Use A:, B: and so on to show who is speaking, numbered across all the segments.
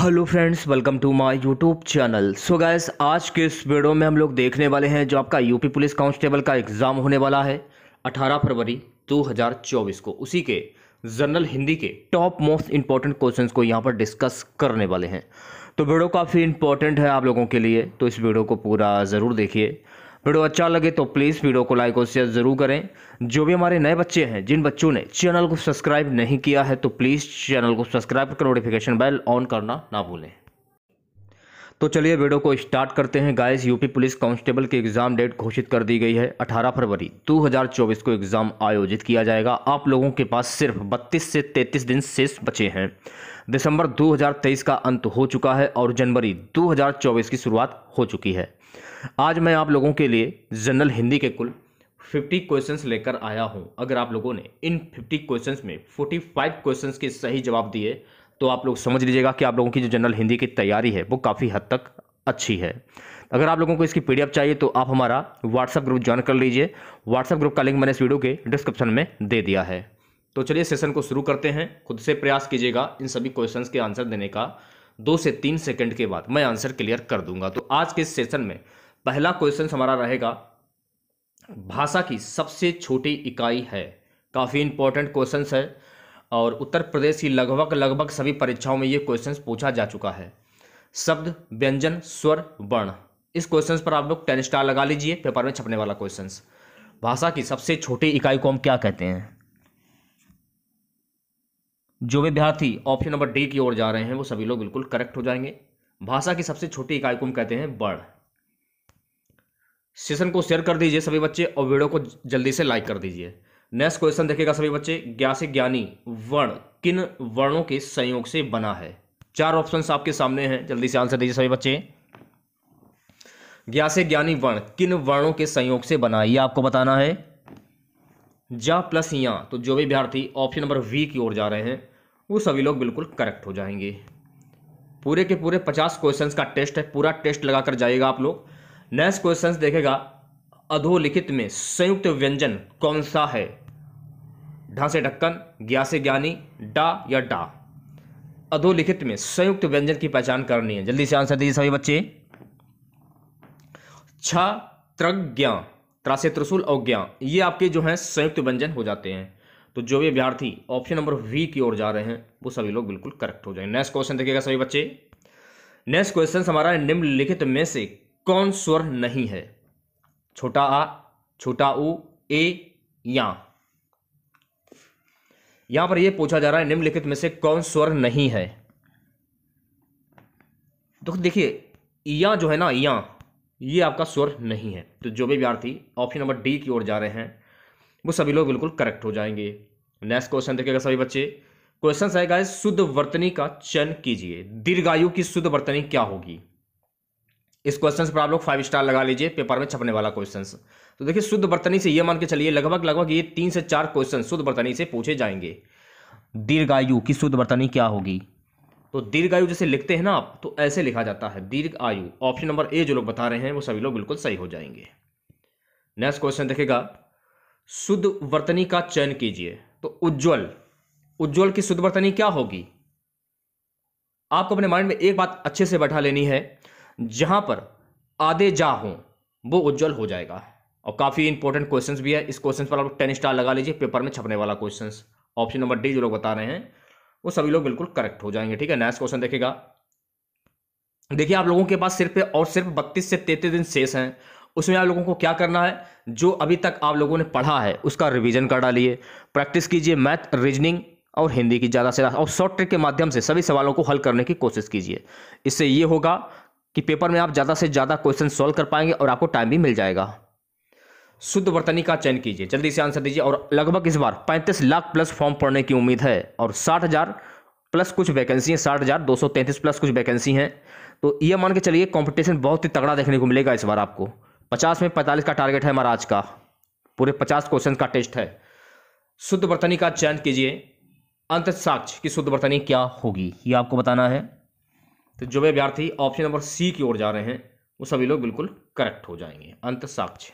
A: hello friends welcome to my YouTube channel so guys आज के इस वीडियो में हम लोग देखने वाले हैं जो आपका यूपी पुलिस कांस्टेबल का एग्ज़ाम होने वाला है 18 फरवरी 2024 को उसी के जनरल हिंदी के टॉप मोस्ट इंपॉर्टेंट क्वेश्चंस को यहाँ पर डिस्कस करने वाले हैं तो वीडियो काफ़ी इंपॉर्टेंट है आप लोगों के लिए तो इस वीडियो को पूरा ज़रूर देखिए वीडियो अच्छा लगे तो प्लीज़ वीडियो को लाइक और शेयर ज़रूर करें जो भी हमारे नए बच्चे हैं जिन बच्चों ने चैनल को सब्सक्राइब नहीं किया है तो प्लीज़ चैनल को सब्सक्राइब कर नोटिफिकेशन बेल ऑन करना ना भूलें तो चलिए वीडियो को स्टार्ट करते हैं गाइस यूपी पुलिस कांस्टेबल की एग्ज़ाम डेट घोषित कर दी गई है 18 फरवरी 2024 को एग्ज़ाम आयोजित किया जाएगा आप लोगों के पास सिर्फ 32 से 33 दिन शेष बचे हैं दिसंबर 2023 का अंत हो चुका है और जनवरी 2024 की शुरुआत हो चुकी है आज मैं आप लोगों के लिए जनरल हिंदी के कुल 50 क्वेश्चंस लेकर आया हूं अगर आप लोगों ने इन 50 क्वेश्चंस में 45 क्वेश्चंस के सही जवाब दिए तो आप लोग समझ लीजिएगा कि आप लोगों की जो जनरल हिंदी की तैयारी है वो काफ़ी हद तक अच्छी है अगर आप लोगों को इसकी पी चाहिए तो आप हमारा व्हाट्सअप ग्रुप ज्वाइन कर लीजिए व्हाट्सअप ग्रुप का लिंक मैंने इस वीडियो के डिस्क्रिप्शन में दे दिया है तो चलिए सेशन को शुरू करते हैं खुद से प्रयास कीजिएगा इन सभी क्वेश्चंस के आंसर देने का दो से तीन सेकंड के बाद मैं आंसर क्लियर कर दूंगा तो आज के सेशन में पहला क्वेश्चन हमारा रहेगा भाषा की सबसे छोटी इकाई है काफ़ी इंपॉर्टेंट क्वेश्चन है और उत्तर प्रदेश की लगभग लगभग सभी परीक्षाओं में ये क्वेश्चन पूछा जा चुका है शब्द व्यंजन स्वर वर्ण इस क्वेश्चन पर आप लोग टेन स्टार लगा लीजिए पेपर में छपने वाला क्वेश्चन भाषा की सबसे छोटी इकाई को हम क्या कहते हैं जो विद्यार्थी ऑप्शन नंबर डी की ओर जा रहे हैं वो सभी लोग बिल्कुल करेक्ट हो जाएंगे भाषा की सबसे छोटी इकाई को हम कहते हैं बर्ड सेशन को शेयर कर दीजिए सभी बच्चे और वीडियो को जल्दी से लाइक कर दीजिए नेक्स्ट क्वेश्चन देखेगा सभी बच्चे ज्ञासी ज्ञानी वर्ण किन वर्णों के संयोग से बना है चार ऑप्शन आपके सामने हैं जल्दी से आंसर दीजिए सभी बच्चे ज्ञासे ज्ञानी वर्ण किन वर्णों के संयोग से बना यह आपको बताना है जा प्लस या तो जो भी विद्यार्थी ऑप्शन नंबर वी की ओर जा रहे हैं वो सभी लोग बिल्कुल करेक्ट हो जाएंगे पूरे के पूरे पचास क्वेश्चन का टेस्ट है पूरा टेस्ट लगा कर जाइएगा आप लोग नेक्स्ट क्वेश्चन देखेगा अधोलिखित में संयुक्त व्यंजन कौन सा है ढा से ढक्कन ज्ञा से ज्ञानी डा या डा अधोलिखित में संयुक्त व्यंजन की पहचान करनी है जल्दी से आंसर दीजिए सभी बच्चे छ त्रज्ञा त्रासे त्रिशूल और ज्ञा ये आपके जो हैं संयुक्त व्यंजन हो जाते हैं तो जो भी अभ्यार्थी ऑप्शन नंबर वी की ओर जा रहे हैं वो सभी लोग बिल्कुल करेक्ट हो जाएंगे नेक्स्ट क्वेश्चन देखिएगा सभी बच्चे नेक्स्ट क्वेश्चन हमारा निम्नलिखित में से कौन स्वर नहीं है छोटा आ छोटा ऊ ए या यहां पर यह पूछा जा रहा है निम्नलिखित में से कौन स्वर नहीं है तो देखिए या जो है ना या ये आपका स्वर नहीं है तो जो भी विद्यार्थी ऑप्शन नंबर डी की ओर जा रहे हैं वो सभी लोग बिल्कुल करेक्ट हो जाएंगे नेक्स्ट क्वेश्चन देखिएगा सभी बच्चे क्वेश्चन आएगा शुद्ध वर्तनी का चयन कीजिए दीर्घायु की शुद्ध वर्तनी क्या होगी इस क्वेश्चन पर आप लोग फाइव स्टार लगा लीजिए पेपर में छपने वाला क्वेश्चन तो देखिए शुद्ध वर्तनी से ये मान के चलिए लगभग लगभग ये तीन से चार क्वेश्चन शुद्ध वर्तनी से पूछे जाएंगे दीर्घायु की शुद्ध वर्तनी क्या होगी तो दीर्घायु जैसे लिखते हैं ना आप तो ऐसे लिखा जाता है दीर्घ आयु ऑप्शन नंबर ए जो लोग बता रहे हैं वो सभी लोग बिल्कुल सही हो जाएंगे नेक्स्ट क्वेश्चन देखेगा शुद्ध वर्तनी का चयन कीजिए तो उज्जवल उज्जवल की शुद्ध वर्तनी क्या होगी आपको अपने माइंड में एक बात अच्छे से बैठा लेनी है जहां पर आधे जा हों वो उज्जवल हो जाएगा और काफ़ी इंपॉर्टेंट क्वेश्चंस भी है इस क्वेश्चन पर आप टेन स्टार लगा लीजिए पेपर में छपने वाला क्वेश्चन ऑप्शन नंबर डी जो लोग बता रहे हैं वो सभी लोग बिल्कुल करेक्ट हो जाएंगे ठीक है नेक्स्ट क्वेश्चन देखेगा देखिए आप लोगों के पास सिर्फ और सिर्फ बत्तीस से तैतीस दिन शेष हैं उसमें आप लोगों को क्या करना है जो अभी तक आप लोगों ने पढ़ा है उसका रिवीजन कर डालिए प्रैक्टिस कीजिए मैथ रीजनिंग और हिंदी की ज़्यादा से ज़्यादा और शॉर्ट ट्रिक के माध्यम से सभी सवालों को हल करने की कोशिश कीजिए इससे ये होगा कि पेपर में आप ज़्यादा से ज़्यादा क्वेश्चन सॉल्व कर पाएंगे और आपको टाइम भी मिल जाएगा शुद्ध वर्तनी का चयन कीजिए जल्दी से आंसर दीजिए और लगभग इस बार 35 लाख प्लस फॉर्म पढ़ने की उम्मीद है और 60,000 प्लस कुछ वैकेंसी हैं साठ हज़ार दो सौ तैंतीस प्लस कुछ वैकेंसी हैं तो ये मान के चलिए कंपटीशन बहुत ही तगड़ा देखने को मिलेगा इस बार आपको पचास में पैंतालीस का टारगेट है महाराज का पूरे पचास क्वेश्चन का टेस्ट है शुद्ध बर्तनी का चयन कीजिए अंत साक्ष की शुद्ध बर्तनी क्या होगी ये आपको बताना है तो जो विद्यार्थी ऑप्शन नंबर सी की ओर जा रहे हैं वो सभी लोग बिल्कुल करेक्ट हो जाएंगे अंत साक्ष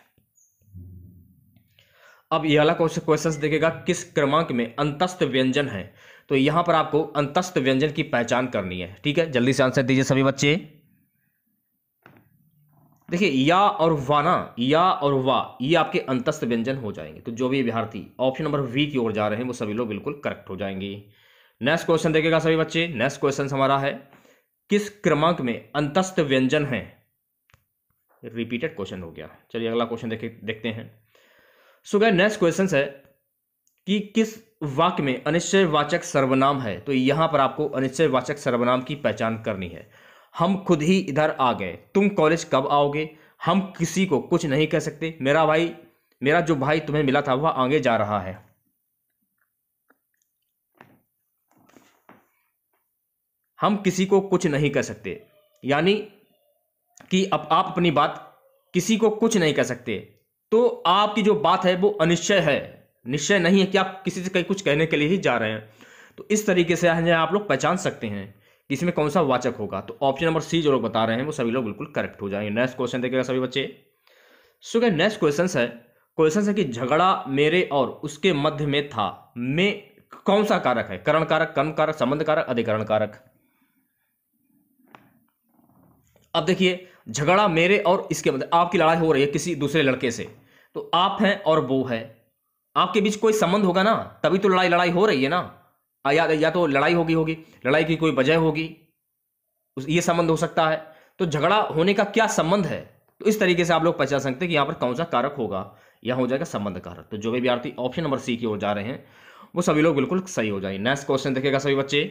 A: अब यह अला क्वेश्चन देखेगा किस क्रमांक में अंतस्थ व्यंजन है तो यहां पर आपको अंतस्थ व्यंजन की पहचान करनी है ठीक है जल्दी से आंसर दीजिए सभी बच्चे देखिए या और ना या और वा ये आपके अंतस्थ व्यंजन हो जाएंगे तो जो भी विद्यार्थी ऑप्शन नंबर वी की ओर जा रहे हैं वो सभी लोग बिल्कुल करेक्ट हो जाएंगे नेक्स्ट क्वेश्चन देखेगा सभी बच्चे नेक्स्ट क्वेश्चन हमारा है किस क्रमांक में अंतस्थ व्यंजन है रिपीटेड क्वेश्चन हो गया चलिए अगला क्वेश्चन देखे देखते हैं सो गए नेक्स्ट क्वेश्चन है कि किस वाक्य में अनिश्चयवाचक सर्वनाम है तो यहां पर आपको अनिश्चयवाचक सर्वनाम की पहचान करनी है हम खुद ही इधर आ गए तुम कॉलेज कब आओगे हम किसी को कुछ नहीं कह सकते मेरा भाई मेरा जो भाई तुम्हें मिला था वह आगे जा रहा है हम किसी को कुछ नहीं कह सकते यानी कि अब आप अपनी बात किसी को कुछ नहीं कह सकते तो आपकी जो बात है वो अनिश्चय है निश्चय नहीं है कि आप किसी से कहीं कुछ कहने के लिए ही जा रहे हैं तो इस तरीके से आप लोग पहचान सकते हैं कि इसमें कौन सा वाचक होगा तो ऑप्शन नंबर सी जो लोग बता रहे हैं वो सभी लोग बिल्कुल करेक्ट हो जाएंगे नेक्स्ट क्वेश्चन देखेगा सभी बच्चे सो क्या नेक्स्ट क्वेश्चन है क्वेश्चन है कि झगड़ा मेरे और उसके मध्य में था में कौन सा कारक है करण कारक कर्म कारक संबंध कारक अधिकरण कारक अब देखिए झगड़ा मेरे और इसके मध्य आपकी लड़ाई हो रही है किसी दूसरे लड़के से तो आप हैं और वो है आपके बीच कोई संबंध होगा ना तभी तो लड़ाई लड़ाई हो रही है ना या या तो लड़ाई होगी होगी लड़ाई की कोई वजह होगी ये संबंध हो सकता है तो झगड़ा होने का क्या संबंध है तो इस तरीके से आप लोग पहचान सकते हैं कि यहां पर कौन सा कारक होगा या हो जाएगा संबंध कारक तो जो विद्यार्थी ऑप्शन नंबर सी की ओर जा रहे हैं वो सभी लोग बिल्कुल सही हो जाएंगे नेक्स्ट क्वेश्चन देखेगा सभी बच्चे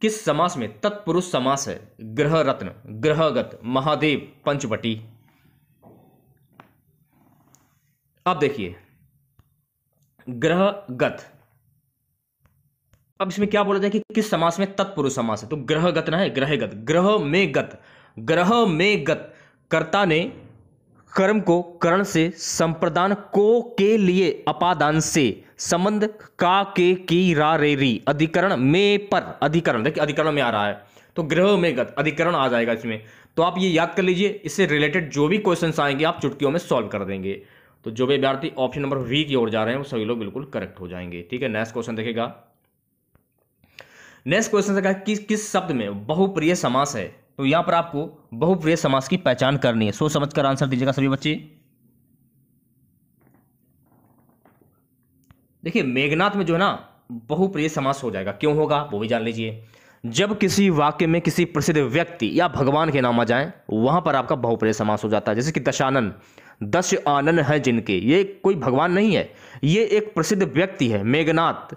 A: किस समास में तत्पुरुष समास है ग्रह रत्न ग्रहगत महादेव पंचवटी अब देखिए गत अब इसमें क्या बोला जाए कि किस समास में तत्पुरुष समास है तो ग्रहगत ना है ग्रहगत ग्रह में गत ग्रह में गत कर्ता ने कर्म को करण से संप्रदान को के लिए अपादान से संबंध का के की रा रे री अधिकरण में पर अधिकरण देखिए अधिकरण में आ रहा है तो ग्रह में गत अधिकरण आ जाएगा इसमें तो आप ये याद कर लीजिए इससे रिलेटेड जो भी क्वेश्चन आएंगे आप चुटकियों में सॉल्व कर देंगे तो जो भी अभ्यार्थी ऑप्शन नंबर वी की ओर जा रहे हैं वो सभी लोग बिल्कुल करेक्ट हो जाएंगे ठीक है नेक्स्ट क्वेश्चन देखेगा नेक्स्ट क्वेश्चन देखा किस किस शब्द में बहुप्रिय समास है तो यहां पर आपको बहुप्रिय समास की पहचान करनी है सोच समझ कर आंसर दीजिएगा सभी बच्चे देखिए मेघनाथ में जो है ना बहुप्रिय समास हो जाएगा क्यों होगा वो भी जान लीजिए जब किसी वाक्य में किसी प्रसिद्ध व्यक्ति या भगवान के नाम आ जाए वहां पर आपका बहुप्रिय समास हो जाता है जैसे कि दशानंद दश आनन है जिनके ये कोई भगवान नहीं है ये एक प्रसिद्ध व्यक्ति है मेघनाथ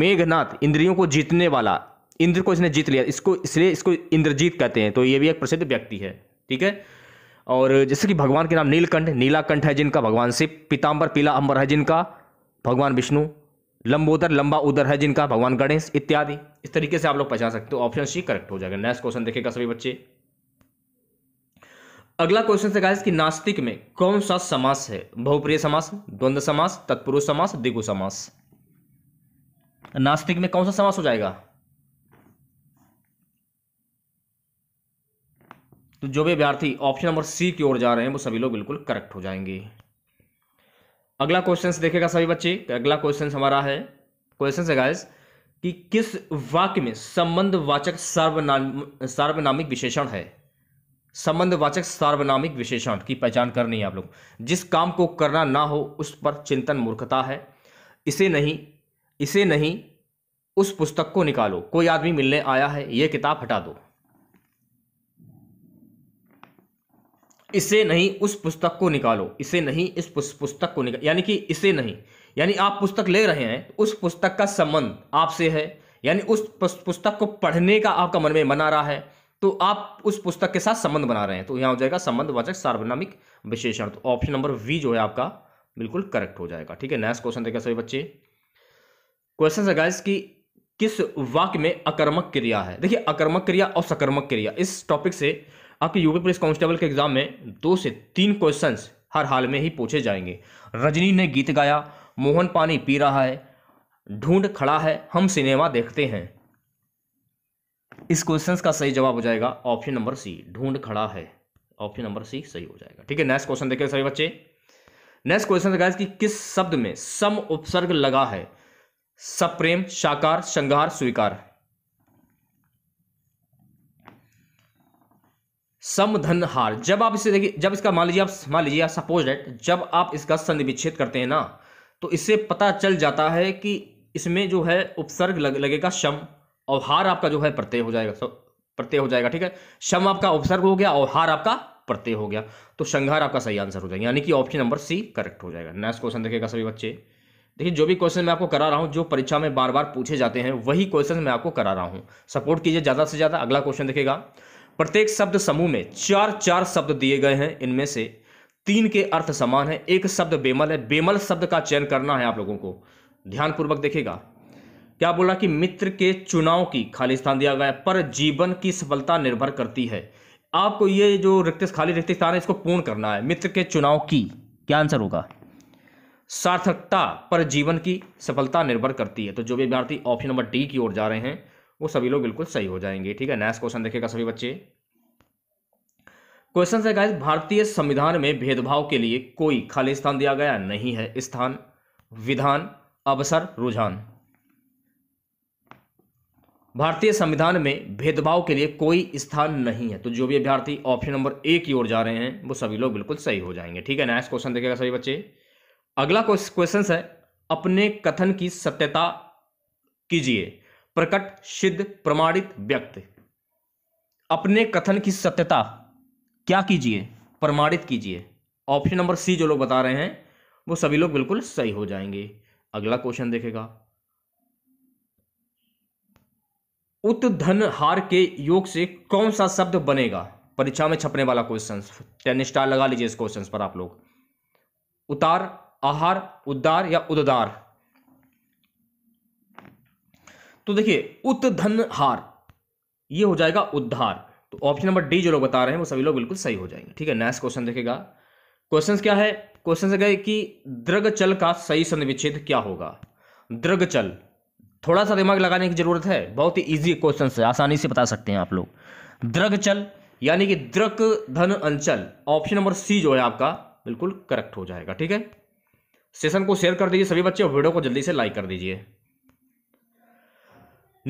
A: मेघनाथ इंद्रियों को जीतने वाला इंद्र को इसने जीत लिया इसको इसलिए इसको इंद्रजीत कहते हैं तो ये भी एक प्रसिद्ध व्यक्ति है ठीक है और जैसे कि भगवान के नाम नीलकंठ नीलाकंठ है जिनका भगवान शिव पीताम्बर पीला अंबर है जिनका भगवान विष्णु लंबोदर लंबा उदर है जिनका भगवान गणेश इत्यादि इस तरीके से आप लोग पहचान सकते हो ऑप्शन सी करेक्ट हो जाएगा नेक्स्ट क्वेश्चन देखेगा सभी बच्चे अगला क्वेश्चन से गाइस कि नास्तिक में कौन सा समास है बहुप्रिय समास द्वंद्व समास तत्पुरुष समास दिगु समास नास्तिक में कौन सा समास हो जाएगा तो जो भी अभ्यार्थी ऑप्शन नंबर सी की ओर जा रहे हैं वो सभी लोग बिल्कुल करेक्ट हो जाएंगे अगला क्वेश्चन देखेगा सभी बच्चे अगला क्वेश्चन हमारा है क्वेश्चन से गायस कि किस वाक्य में संबंध वाचक सार्वनाम सार्वनामिक विशेषण है संबंधवाचक सार्वनामिक विशेषण की पहचान करनी है आप लोग जिस काम को करना ना हो उस पर चिंतन मूर्खता है इसे नहीं इसे नहीं उस पुस्तक को निकालो कोई आदमी मिलने आया है यह किताब हटा दो इसे नहीं उस पुस्तक को निकालो इसे नहीं इस पुस्तक को निकालो यानी कि इसे नहीं यानी आप पुस्तक ले रहे हैं उस पुस्तक का संबंध आपसे है यानी उस पुस्तक को पढ़ने का आपका मन में मन आ रहा है तो आप उस पुस्तक के साथ संबंध बना रहे हैं तो यहाँ हो जाएगा संबंधवाचक सार्वनामिक विशेषण तो ऑप्शन नंबर वी जो है आपका बिल्कुल करेक्ट हो जाएगा ठीक है नेक्स्ट क्वेश्चन देखा सभी बच्चे क्वेश्चन है गाइस कि किस वाक्य में अकर्मक क्रिया है देखिए अकर्मक क्रिया और सकर्मक क्रिया इस टॉपिक से आपके यूपी पुलिस कांस्टेबल के एग्जाम में दो से तीन क्वेश्चन हर हाल में ही पूछे जाएंगे रजनी ने गीत गाया मोहन पानी पी रहा है ढूंढ खड़ा है हम सिनेमा देखते हैं इस क्वेश्चन का सही जवाब हो जाएगा ऑप्शन नंबर सी ढूंढ खड़ा है ऑप्शन नंबर सी सही हो जाएगा ठीक है नेक्स्ट क्वेश्चन देखिए सही बच्चे नेक्स्ट क्वेश्चन देखा कि किस शब्द में सम उपसर्ग लगा है सप्रेम साकार श्रृंगार स्वीकार समधन हार जब आप इसे देखिए जब इसका मान लीजिए आप मान लीजिए आप सपोज डेट जब आप इसका संधि विच्छेद करते हैं ना तो इससे पता चल जाता है कि इसमें जो है उपसर्ग लग, लगेगा शम और हार आपका जो है प्रत्यय हो जाएगा प्रत्यय हो जाएगा ठीक है शम आपका उपसर्ग हो गया और हार आपका प्रत्यय हो गया तो संघार आपका सही आंसर हो जाएगा यानी कि ऑप्शन नंबर सी करेक्ट हो जाएगा नेक्स्ट क्वेश्चन देखेगा सभी बच्चे देखिए जो भी क्वेश्चन मैं आपको करा रहा हूँ जो परीक्षा में बार बार पूछे जाते हैं वही क्वेश्चन मैं आपको करा रहा हूँ सपोर्ट कीजिए ज़्यादा से ज़्यादा अगला क्वेश्चन देखेगा प्रत्येक शब्द समूह में चार चार शब्द दिए गए हैं इनमें से तीन के अर्थ समान है एक शब्द बेमल है बेमल शब्द का चयन करना है आप लोगों को ध्यानपूर्वक देखेगा क्या बोला कि मित्र के चुनाव की खाली स्थान दिया गया है पर जीवन की सफलता निर्भर करती है आपको ये जो रिक्त खाली रिक्त स्थान है इसको पूर्ण करना है मित्र के चुनाव की क्या आंसर होगा सार्थकता पर जीवन की सफलता निर्भर करती है तो जो भी विद्यार्थी ऑप्शन नंबर डी की ओर जा रहे हैं वो सभी लोग बिल्कुल सही हो जाएंगे ठीक है नेक्स्ट क्वेश्चन देखेगा सभी बच्चे क्वेश्चन से गाइस भारतीय संविधान में भेदभाव के लिए कोई खाली स्थान दिया गया नहीं है स्थान विधान अवसर रुझान भारतीय संविधान में भेदभाव के लिए कोई स्थान नहीं है तो जो भी अभ्यर्थी ऑप्शन नंबर ए की ओर जा रहे हैं वो सभी लोग बिल्कुल सही हो जाएंगे ठीक है नेक्स्ट क्वेश्चन देखेगा सभी बच्चे अगला क्वेश्चन है अपने कथन की सत्यता कीजिए प्रकट सिद्ध प्रमाणित व्यक्त अपने कथन की सत्यता क्या कीजिए प्रमाणित कीजिए ऑप्शन नंबर सी जो लोग बता रहे हैं वो सभी लोग बिल्कुल सही हो जाएंगे अगला क्वेश्चन देखेगा हार के योग से कौन सा शब्द बनेगा परीक्षा में छपने वाला क्वेश्चन टेन स्टार लगा लीजिए इस क्वेश्चन पर आप लोग उतार आहार उद्दार या उदार तो देखिए हार ये हो जाएगा उद्धार तो ऑप्शन नंबर डी जो लोग बता रहे हैं वो सभी लोग बिल्कुल सही हो जाएंगे ठीक है नेक्स्ट क्वेश्चन देखेगा क्वेश्चन क्या है क्वेश्चन कि द्रग चल का सही संधि विच्छेद क्या होगा चल थोड़ा सा दिमाग लगाने की ज़रूरत है बहुत ही ईजी क्वेश्चन है आसानी से बता सकते हैं आप लोग चल यानी कि द्रक धन अंचल ऑप्शन नंबर सी जो है आपका बिल्कुल करेक्ट हो जाएगा ठीक है सेशन को शेयर कर दीजिए सभी बच्चे और वीडियो को जल्दी से लाइक कर दीजिए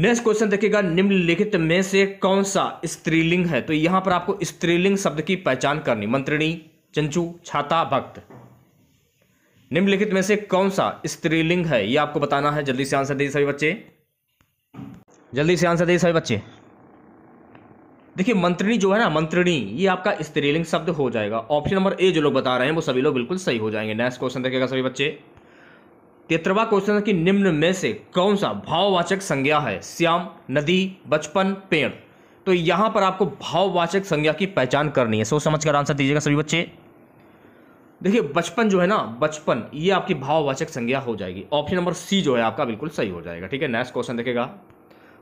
A: नेक्स्ट क्वेश्चन देखिएगा निम्नलिखित में से कौन सा स्त्रीलिंग है तो यहां पर आपको स्त्रीलिंग शब्द की पहचान करनी मंत्रिणी चंचू छाता भक्त निम्नलिखित में से कौन सा स्त्रीलिंग है ये आपको बताना है जल्दी से आंसर दे सभी बच्चे जल्दी से आंसर दे सभी बच्चे देखिए मंत्रिणी जो है ना मंत्रिणी ये आपका स्त्रीलिंग शब्द हो जाएगा ऑप्शन नंबर ए जो लोग बता रहे हैं वो सभी लोग बिल्कुल सही हो जाएंगे नेक्स्ट क्वेश्चन देखेगा सभी बच्चे तेतरवा क्वेश्चन है कि निम्न में से कौन सा भाववाचक संज्ञा है श्याम नदी बचपन पेड़ तो यहाँ पर आपको भाववाचक संज्ञा की पहचान करनी है सोच समझ कर आंसर दीजिएगा सभी बच्चे देखिए बचपन जो है ना बचपन ये आपकी भाववाचक संज्ञा हो जाएगी ऑप्शन नंबर सी जो है आपका बिल्कुल सही हो जाएगा ठीक है नेक्स्ट क्वेश्चन देखेगा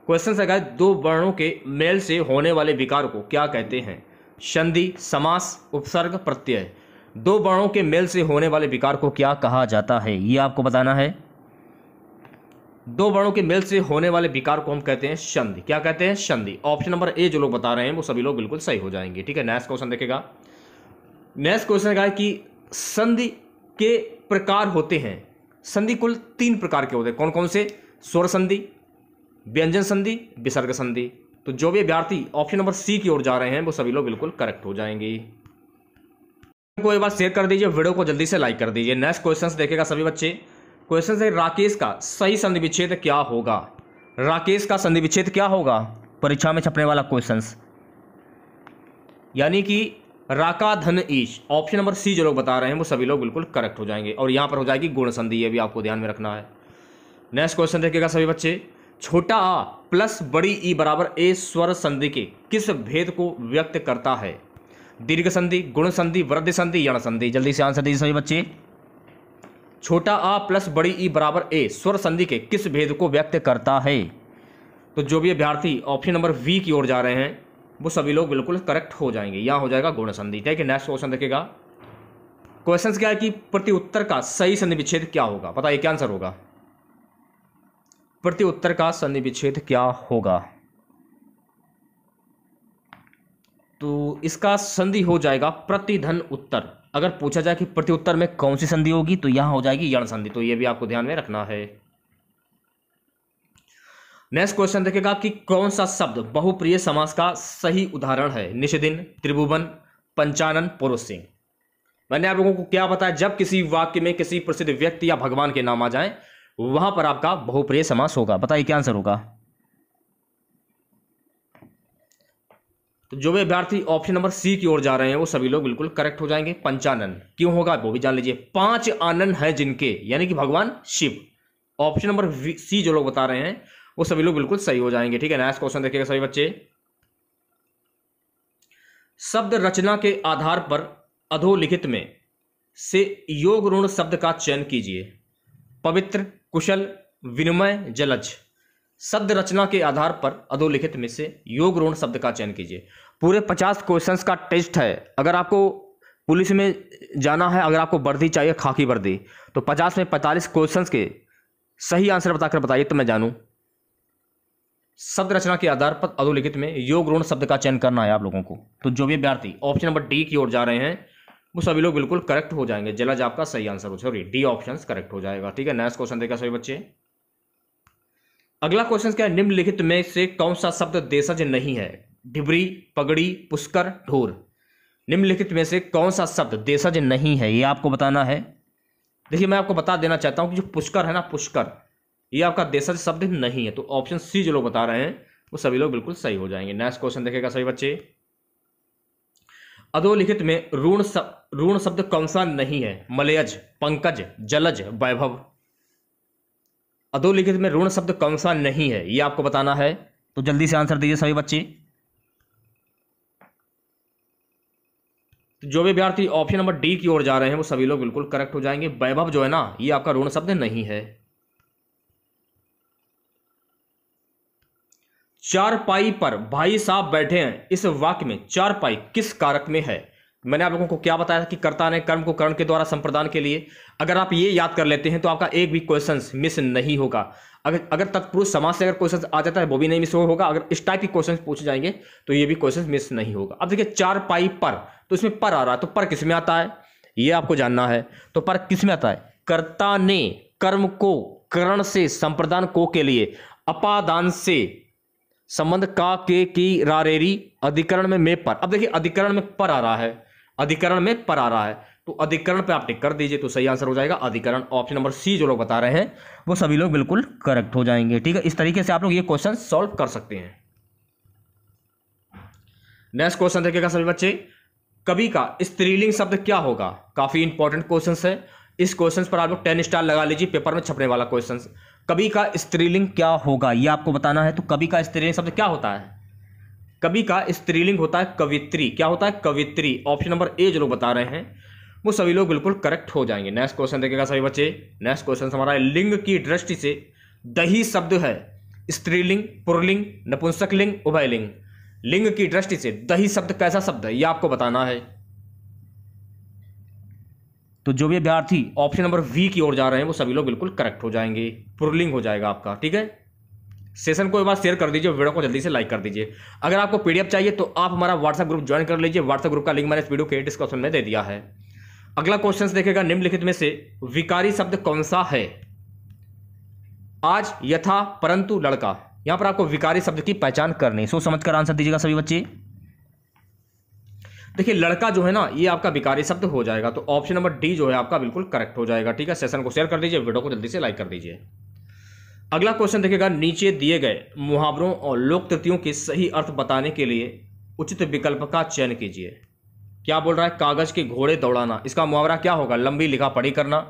A: क्वेश्चन से कहा दो वर्णों के मेल से होने वाले विकार को क्या कहते हैं संधि समास उपसर्ग प्रत्यय दो वर्णों के मेल से होने वाले विकार को क्या कहा जाता है ये आपको बताना है दो वर्णों के मेल से होने वाले विकार को हम कहते हैं संधि क्या कहते हैं संधि ऑप्शन नंबर ए जो लोग बता रहे हैं वो सभी लोग बिल्कुल सही हो जाएंगे ठीक है नेक्स्ट क्वेश्चन देखेगा नेक्स्ट क्वेश्चन कहा कि संधि के प्रकार होते हैं संधि कुल तीन प्रकार के होते हैं कौन कौन से स्वर संधि व्यंजन संधि विसर्ग संधि तो जो भी अभ्यार्थी ऑप्शन नंबर सी की ओर जा रहे हैं वो सभी लोग बिल्कुल करेक्ट हो जाएंगे को एक बार शेयर कर दीजिए वीडियो को जल्दी से लाइक कर दीजिए नेक्स्ट क्वेश्चन देखेगा सभी बच्चे क्वेश्चन है राकेश का सही संधि विच्छेद क्या होगा राकेश का संधि विच्छेद क्या होगा परीक्षा में छपने वाला क्वेश्चन यानी कि राका धन ईश ऑप्शन नंबर सी जो लोग बता रहे हैं वो सभी लोग बिल्कुल करेक्ट हो जाएंगे और यहाँ पर हो जाएगी गुण संधि ये भी आपको ध्यान में रखना है नेक्स्ट क्वेश्चन देखिएगा सभी बच्चे छोटा आ प्लस बड़ी ई e बराबर ए स्वर संधि के किस भेद को व्यक्त करता है दीर्घ संधि गुण संधि वृद्धि संधि यण संधि जल्दी से आंसर दीजिए सभी बच्चे छोटा आ प्लस बड़ी ई e बराबर ए स्वर संधि के किस भेद को व्यक्त करता है तो जो भी अभ्यार्थी ऑप्शन नंबर वी की ओर जा रहे हैं वो सभी लोग बिल्कुल करेक्ट हो जाएंगे या हो जाएगा गुण संधि ठीक है नेक्स्ट क्वेश्चन देखेगा क्वेश्चन क्या है कि प्रति उत्तर का सही संधि विच्छेद क्या होगा पता क्या आंसर होगा प्रति उत्तर का संधि विच्छेद क्या होगा तो इसका संधि हो जाएगा प्रतिधन उत्तर अगर पूछा जाए कि प्रति उत्तर में कौन सी संधि होगी तो यहां हो जाएगी यण संधि तो यह भी आपको ध्यान में रखना है नेक्स्ट क्वेश्चन देखेगा कि कौन सा शब्द बहुप्रिय समास का सही उदाहरण है निषेधिन त्रिभुवन पंचानन पुरुष सिंह मैंने आप लोगों को क्या बताया जब किसी वाक्य में किसी प्रसिद्ध व्यक्ति या भगवान के नाम आ जाए वहां पर आपका बहुप्रिय समास होगा बताइए क्या आंसर होगा तो जो भी अभ्यार्थी ऑप्शन नंबर सी की ओर जा रहे हैं वो सभी लोग बिल्कुल करेक्ट हो जाएंगे पंचानन क्यों होगा वो भी जान लीजिए पांच आनंद है जिनके यानी कि भगवान शिव ऑप्शन नंबर सी जो लोग बता रहे हैं वो सभी लोग बिल्कुल सही हो जाएंगे ठीक है नेक्स्ट क्वेश्चन देखिएगा सभी बच्चे शब्द रचना के आधार पर अधोलिखित में से योग ऋण शब्द का चयन कीजिए पवित्र कुशल विनिमय जलज शब्द रचना के आधार पर अधोलिखित में से योग ऋण शब्द का चयन कीजिए पूरे पचास क्वेश्चंस का टेस्ट है अगर आपको पुलिस में जाना है अगर आपको वर्दी चाहिए खाकी वर्दी तो पचास में पैंतालीस क्वेश्चंस के सही आंसर बताकर बताइए तो मैं जानूँ शब्द रचना के आधार पर अधोलिखित में योग ऋण शब्द का चयन करना है आप लोगों को तो जो भी अभ्यार्थी ऑप्शन नंबर डी की ओर जा रहे हैं वो सभी लोग बिल्कुल करेक्ट हो जाएंगे जलज आपका सही आंसर हो सॉरी डी ऑप्शन करेक्ट हो जाएगा ठीक है नेक्स्ट क्वेश्चन देखा सभी बच्चे अगला क्वेश्चन क्या है निम्नलिखित में से कौन सा शब्द देशज नहीं है डिबरी पगड़ी पुष्कर ढोर निम्नलिखित में से कौन सा शब्द देशज नहीं है ये आपको बताना है देखिए मैं आपको बता देना चाहता हूं कि जो पुष्कर है ना पुष्कर ये आपका देशज शब्द नहीं है तो ऑप्शन सी जो लोग बता रहे हैं वो सभी लोग बिल्कुल सही हो जाएंगे नेक्स्ट क्वेश्चन देखेगा सभी बच्चे अधोलिखित में ऋण ऋण शब्द कौन सा नहीं है मलयज पंकज जलज वैभव अधोलिखित में ऋण शब्द कौन सा नहीं है ये आपको बताना है तो जल्दी से आंसर दीजिए सभी बच्चे तो जो भी विद्यार्थी ऑप्शन नंबर डी की ओर जा रहे हैं वो सभी लोग बिल्कुल करेक्ट हो जाएंगे वैभव जो है ना ये आपका ऋण शब्द नहीं है चारपाई पर भाई साहब बैठे हैं इस वाक्य में चारपाई किस कारक में है मैंने आप लोगों को क्या बताया था कि कर्ता ने कर्म को कर्ण के द्वारा संप्रदान के लिए अगर आप ये याद कर लेते हैं तो आपका एक भी क्वेश्चन मिस नहीं होगा अगर अगर तत्पुरुष समाज से अगर क्वेश्चन आ जाता है वो भी नहीं मिस होगा अगर इस टाइप के क्वेश्चन पूछे जाएंगे तो ये भी क्वेश्चन मिस नहीं होगा अब देखिए चार पाई पर तो इसमें पर आ रहा है तो पर किस में आता है ये आपको जानना है तो पर किस में आता है कर्ता ने कर्म को करण से संप्रदान को के लिए अपादान से संबंध का के की रारेरी अधिकरण में में पर अब देखिए अधिकरण में पर आ रहा है अधिकरण में पर आ रहा है तो अधिकरण पे आप टिक कर दीजिए तो सही आंसर हो जाएगा अधिकरण ऑप्शन नंबर सी जो लोग बता रहे हैं वो सभी लोग बिल्कुल करेक्ट हो जाएंगे ठीक है इस तरीके से आप लोग ये क्वेश्चन सॉल्व कर सकते हैं नेक्स्ट क्वेश्चन देखिएगा सभी बच्चे कवि का स्त्रीलिंग शब्द क्या होगा काफी इंपॉर्टेंट क्वेश्चन है इस क्वेश्चन पर आप लोग टेन स्टार लगा लीजिए पेपर में छपने वाला क्वेश्चन कवि का स्त्रीलिंग क्या होगा ये आपको बताना है तो कवि का स्त्रीलिंग शब्द क्या होता है कवि का स्त्रीलिंग होता है कवित्री क्या होता है कवित्री ऑप्शन नंबर ए जो लोग बता रहे हैं वो सभी लोग बिल्कुल करेक्ट हो जाएंगे नेक्स्ट क्वेश्चन देखेगा सभी बच्चे नेक्स्ट क्वेश्चन हमारा लिंग की दृष्टि से दही शब्द है स्त्रीलिंग पुरलिंग नपुंसकलिंग उभयलिंग लिंग की दृष्टि से दही शब्द कैसा शब्द है ये आपको बताना है तो जो भी अभ्यार्थी ऑप्शन नंबर वी की ओर जा रहे हैं वो सभी लोग बिल्कुल करेक्ट हो जाएंगे पुरलिंग हो जाएगा आपका ठीक है सेशन को एक बार शेयर कर दीजिए वीडियो को जल्दी से लाइक कर दीजिए अगर आपको पीडीएफ चाहिए तो आप हमारा व्हाट्सएप ग्रुप ज्वाइन कर लीजिए व्हाट्सएप ग्रुप का लिंक मैंने इस वीडियो के डिस्क्रिप्शन में दे दिया है अगला क्वेश्चन देखेगा निम्नलिखित में से विकारी शब्द कौन सा है आज यथा परंतु लड़का यहां पर आपको विकारी शब्द की पहचान करनी सोच समझ कर आंसर दीजिएगा सभी बच्चे देखिए लड़का जो है ना ये आपका बिकारी शब्द हो जाएगा तो ऑप्शन नंबर डी जो है आपका बिल्कुल करेक्ट हो जाएगा ठीक है सेशन को शेयर कर दीजिए वीडियो को जल्दी से लाइक कर दीजिए अगला क्वेश्चन देखिएगा नीचे दिए गए मुहावरों और लोक तृतियों के सही अर्थ बताने के लिए उचित विकल्प का चयन कीजिए क्या बोल रहा है कागज के घोड़े दौड़ाना इसका मुहावरा क्या होगा लंबी लिखा पढ़ी करना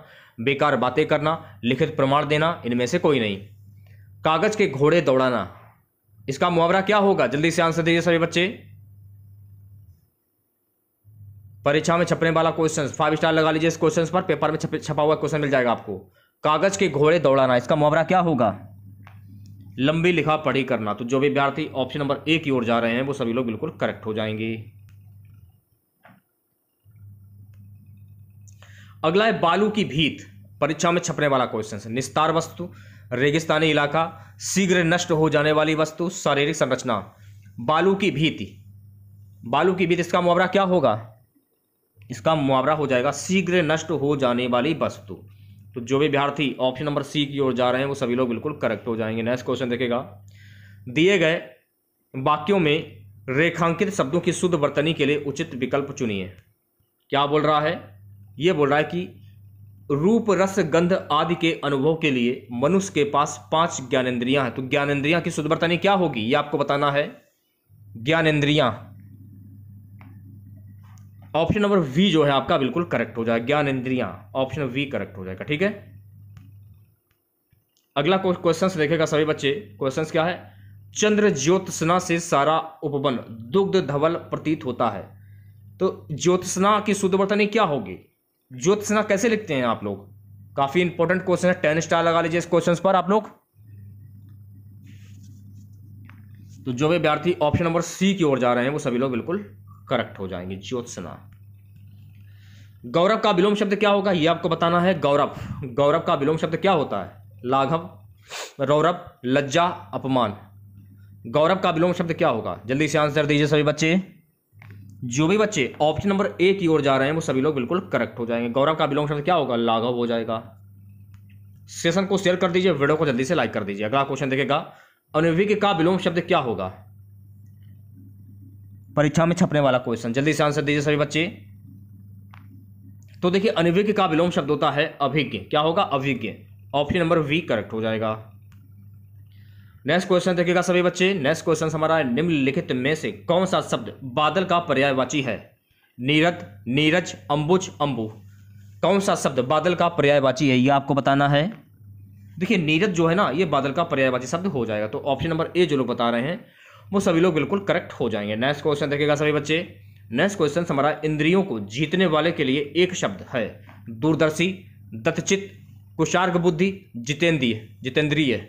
A: बेकार बातें करना लिखित प्रमाण देना इनमें से कोई नहीं कागज के घोड़े दौड़ाना इसका मुहावरा क्या होगा जल्दी से आंसर दीजिए सभी बच्चे परीक्षा में छपने वाला क्वेश्चन फाइव स्टार लगा लीजिए इस क्वेश्चन पर पेपर में छप, छपा हुआ क्वेश्चन मिल जाएगा आपको कागज के घोड़े दौड़ाना इसका मुहावरा क्या होगा लंबी लिखा पढ़ी करना तो जो भी विद्यार्थी ऑप्शन नंबर ए की ओर जा रहे हैं वो सभी लोग बिल्कुल करेक्ट हो जाएंगे अगला है बालू की भीत परीक्षा में छपने वाला क्वेश्चन निस्तार वस्तु रेगिस्तानी इलाका शीघ्र नष्ट हो जाने वाली वस्तु शारीरिक संरचना बालू की भीति बालू की भीत इसका मुहावरा क्या होगा इसका मुआवरा हो जाएगा शीघ्र नष्ट हो जाने वाली वस्तु तो जो भी विद्यार्थी ऑप्शन नंबर सी की ओर जा रहे हैं वो सभी लोग बिल्कुल करेक्ट हो जाएंगे नेक्स्ट क्वेश्चन देखेगा दिए गए वाक्यों में रेखांकित शब्दों की शुद्ध वर्तनी के लिए उचित विकल्प चुनिए क्या बोल रहा है ये बोल रहा है कि रूप रस गंध आदि के अनुभव के लिए मनुष्य के पास पांच ज्ञानेन्द्रियां हैं तो ज्ञानेन्द्रियां की शुद्ध वर्तनी क्या होगी ये आपको बताना है ज्ञानेन्द्रियां ऑप्शन नंबर वी जो है आपका बिल्कुल करेक्ट हो जाएगा ज्ञान इंद्रिया ऑप्शन वी करेक्ट हो जाएगा ठीक है अगला क्वेश्चन देखेगा सभी बच्चे क्वेश्चन क्या है चंद्र ज्योत्सना से सारा उपवन दुग्ध धवल प्रतीत होता है तो ज्योत्सना की शुद्ध वर्तनी क्या होगी ज्योत्सना कैसे लिखते हैं आप लोग काफी इंपॉर्टेंट क्वेश्चन है टेन स्टार लगा लीजिए इस क्वेश्चन पर आप लोग तो जो भी विद्यार्थी ऑप्शन नंबर सी की ओर जा रहे हैं वो सभी लोग बिल्कुल करेक्ट हो जाएंगे ज्योत्सना गौरव का विलोम शब्द क्या होगा यह आपको बताना है गौरव गौरव का विलोम शब्द क्या होता है लाघव रौरव लज्जा अपमान गौरव का विलोम शब्द क्या होगा जल्दी से आंसर दीजिए सभी बच्चे जो भी बच्चे ऑप्शन नंबर ए की ओर जा रहे हैं वो सभी लोग बिल्कुल करेक्ट हो जाएंगे गौरव का विलोम शब्द क्या होगा लाघव हो जाएगा सेशन को शेयर कर दीजिए वीडियो को जल्दी से लाइक कर दीजिए अगला क्वेश्चन देखेगा अनुविक का विलोम शब्द क्या होगा परीक्षा में छपने वाला क्वेश्चन जल्दी से आंसर दीजिए सभी बच्चे तो देखिए अनिविज्ञ का विलोम शब्द होता है अभिज्ञ क्या होगा अभिज्ञ ऑप्शन नंबर वी करेक्ट हो जाएगा नेक्स्ट क्वेश्चन देखिएगा सभी बच्चे नेक्स्ट क्वेश्चन हमारा निम्नलिखित में से कौन सा शब्द बादल का पर्यायवाची है नीरत नीरज अंबुज अंबु कौन सा शब्द बादल का पर्यायवाची है ये आपको बताना है देखिए नीरज जो है ना ये बादल का पर्यायवाची शब्द हो जाएगा तो ऑप्शन नंबर ए जो लोग बता रहे हैं वो सभी लोग बिल्कुल करेक्ट हो जाएंगे नेक्स्ट क्वेश्चन देखेगा सभी बच्चे नेक्स्ट क्वेश्चन हमारा इंद्रियों को जीतने वाले के लिए एक शब्द है दूरदर्शी दत्तचित कुशार्ग बुद्धि जितेंद्रीय जितेंद्रीय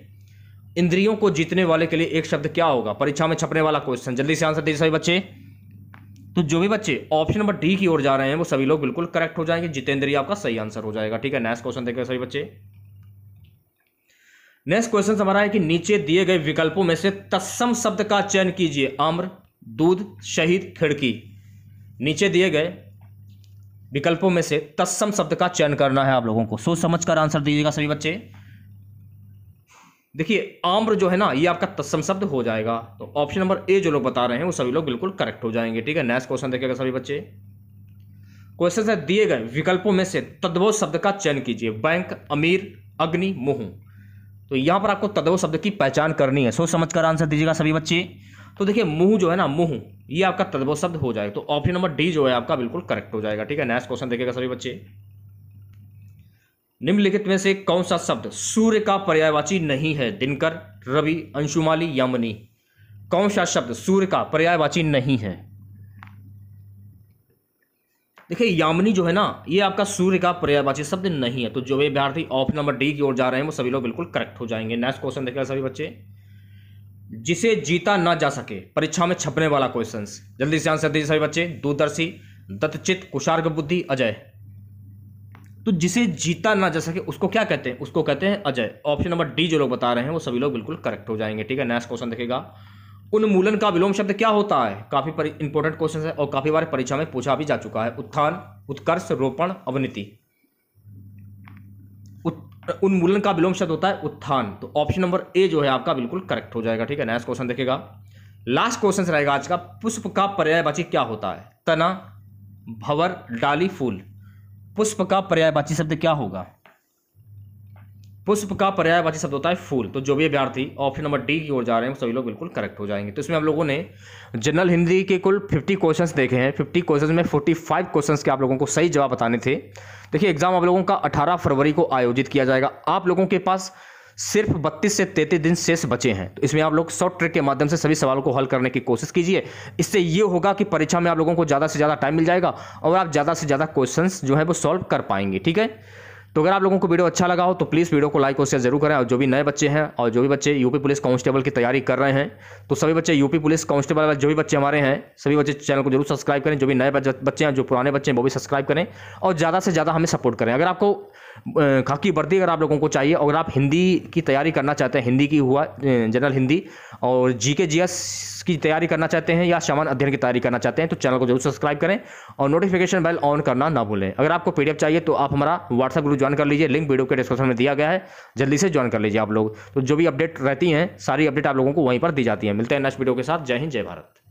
A: इंद्रियों को जीतने वाले के लिए एक शब्द क्या होगा परीक्षा में छपने वाला क्वेश्चन जल्दी से आंसर दीजिए सभी बच्चे तो जो भी बच्चे ऑप्शन नंबर डी की ओर जा रहे हैं वो सभी लोग बिल्कुल करेक्ट हो जाएंगे जितेंद्रीय आपका सही आंसर हो जाएगा ठीक है नेक्स्ट क्वेश्चन देखेगा सभी बच्चे नेक्स्ट क्वेश्चन हमारा है कि नीचे दिए गए विकल्पों में से तत्सम शब्द का चयन कीजिए आम्र दूध शहीद खिड़की नीचे दिए गए विकल्पों में से तत्सम शब्द का चयन करना है आप लोगों को सोच समझ कर आंसर दीजिएगा सभी बच्चे देखिए आम्र जो है ना ये आपका तत्सम शब्द हो जाएगा तो ऑप्शन नंबर ए जो लोग बता रहे हैं वो सभी लोग बिल्कुल करेक्ट हो जाएंगे ठीक है नेक्स्ट क्वेश्चन देखिएगा सभी बच्चे क्वेश्चन है दिए गए विकल्पों में से तद्भव शब्द का चयन कीजिए बैंक अमीर अग्नि मुंह तो यहाँ पर आपको तदव शब्द की पहचान करनी है सोच समझ कर आंसर दीजिएगा सभी बच्चे तो देखिए मुंह जो है ना मुंह ये आपका तदव शब्द हो जाए तो ऑप्शन नंबर डी जो है आपका बिल्कुल करेक्ट हो जाएगा ठीक है नेक्स्ट क्वेश्चन देखिएगा सभी बच्चे निम्नलिखित में से कौन सा शब्द सूर्य का पर्यायवाची नहीं है दिनकर रवि अंशुमाली यमनी कौन सा शब्द सूर्य का पर्यायवाची नहीं है देखिए यामिनी जो है ना ये आपका सूर्य का पर्यायवाची शब्द नहीं है तो जो भी अभ्यार्थी ऑप्शन नंबर डी की ओर जा रहे हैं वो सभी लोग बिल्कुल करेक्ट हो जाएंगे नेक्स्ट क्वेश्चन देखेगा सभी बच्चे जिसे जीता ना जा सके परीक्षा में छपने वाला क्वेश्चन जल्दी से आंसर दीजिए सभी बच्चे दूरदर्शी दत्तचित कुशार्ग बुद्धि अजय तो जिसे जीता ना जा सके उसको क्या कहते हैं उसको कहते हैं अजय ऑप्शन नंबर डी जो लोग बता रहे हैं वो सभी लोग बिल्कुल करेक्ट हो जाएंगे ठीक है नेक्स्ट क्वेश्चन देखेगा उन्मूलन का विलोम शब्द क्या होता है काफी इंपॉर्टेंट क्वेश्चन है और काफी बार परीक्षा में पूछा भी जा चुका है उत्थान उत्कर्ष रोपण अवनीति उन्मूलन का विलोम शब्द होता है उत्थान तो ऑप्शन नंबर ए जो है आपका बिल्कुल करेक्ट हो जाएगा ठीक है नेक्स्ट क्वेश्चन देखेगा लास्ट क्वेश्चन रहेगा आज का पुष्प का पर्यायवाची क्या होता है तना भवर डाली फूल पुष्प का पर्यायवाची शब्द क्या होगा पुष्प का पर्यायवाची शब्द होता है फूल तो जो भी अभ्यार्थी ऑप्शन नंबर डी की ओर जा रहे हैं सभी लोग बिल्कुल करेक्ट हो जाएंगे तो इसमें हम लोगों ने जनरल हिंदी के कुल 50 क्वेश्चंस देखे हैं 50 क्वेश्चंस में 45 क्वेश्चंस के आप लोगों को सही जवाब बताने थे देखिए एग्जाम आप लोगों का 18 फरवरी को आयोजित किया जाएगा आप लोगों के पास सिर्फ बत्तीस से तैतीस दिन शेष बचे हैं तो इसमें आप लोग शॉर्ट ट्रिक के माध्यम से सभी सवालों को हल करने की कोशिश कीजिए इससे ये होगा कि परीक्षा में आप लोगों को ज़्यादा से ज़्यादा टाइम मिल जाएगा और आप ज़्यादा से ज़्यादा क्वेश्चन जो है वो सॉल्व कर पाएंगे ठीक है तो अगर आप लोगों को वीडियो अच्छा लगा हो तो प्लीज़ वीडियो को लाइक और शेयर जरूर करें और जो भी नए बच्चे हैं और जो भी बच्चे यूपी पुलिस कांस्टेबल की तैयारी कर रहे हैं तो सभी बच्चे यूपी पुलिस कांस्टेबल वाले जो भी बच्चे हमारे हैं सभी बच्चे चैनल को जरूर सब्सक्राइब करें जो भी नए बच्चे हैं जो पुराने बच्चे हैं वो भी सब्सक्राइब करें और ज़्यादा से ज़्यादा हमें सपोर्ट करें अगर आपको खाकी वर्दी अगर आप लोगों को चाहिए अगर आप हिंदी की तैयारी करना चाहते हैं हिंदी की हुआ जनरल हिंदी और जी के जी एस की तैयारी करना चाहते हैं या सामान्य अध्ययन की तैयारी करना चाहते हैं तो चैनल को जरूर सब्सक्राइब करें और नोटिफिकेशन बेल ऑन करना ना भूलें अगर आपको पीडीएफ चाहिए तो आप हमारा व्हाट्सअप ग्रुप ज्वाइन कर लीजिए लिंक वीडियो के डिस्क्रिप्शन में दिया गया है जल्दी से ज्वाइन कर लीजिए आप लोग तो जो भी अपडेट रहती हैं सारी अपडेट आप लोगों को वहीं पर दी जाती है मिलते हैं नेक्स्ट वीडियो के साथ जय हिंद जय भारत